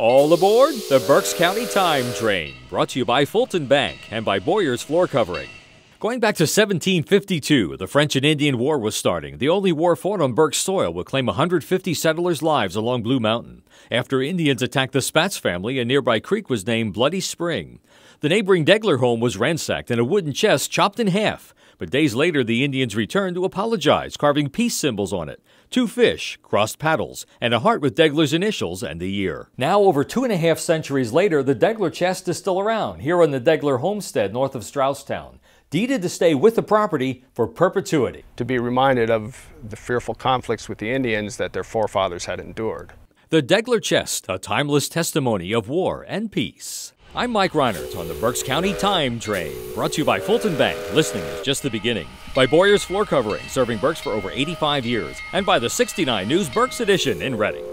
All aboard the Berks County Time Train, brought to you by Fulton Bank and by Boyer's Floor Covering. Going back to 1752, the French and Indian War was starting, the only war fought on Burke's soil would claim 150 settlers' lives along Blue Mountain. After Indians attacked the Spatz family, a nearby creek was named Bloody Spring. The neighboring Degler home was ransacked and a wooden chest chopped in half. But days later, the Indians returned to apologize, carving peace symbols on it. Two fish, crossed paddles, and a heart with Degler's initials and the year. Now, over two and a half centuries later, the Degler chest is still around, here on the Degler homestead north of Stroudstown deeded to stay with the property for perpetuity. To be reminded of the fearful conflicts with the Indians that their forefathers had endured. The Degler Chest, a timeless testimony of war and peace. I'm Mike Reinert on the Berks County Time Train, brought to you by Fulton Bank. Listening is just the beginning. By Boyer's Floor Covering, serving Berks for over 85 years, and by the 69 News Berks Edition in Reading.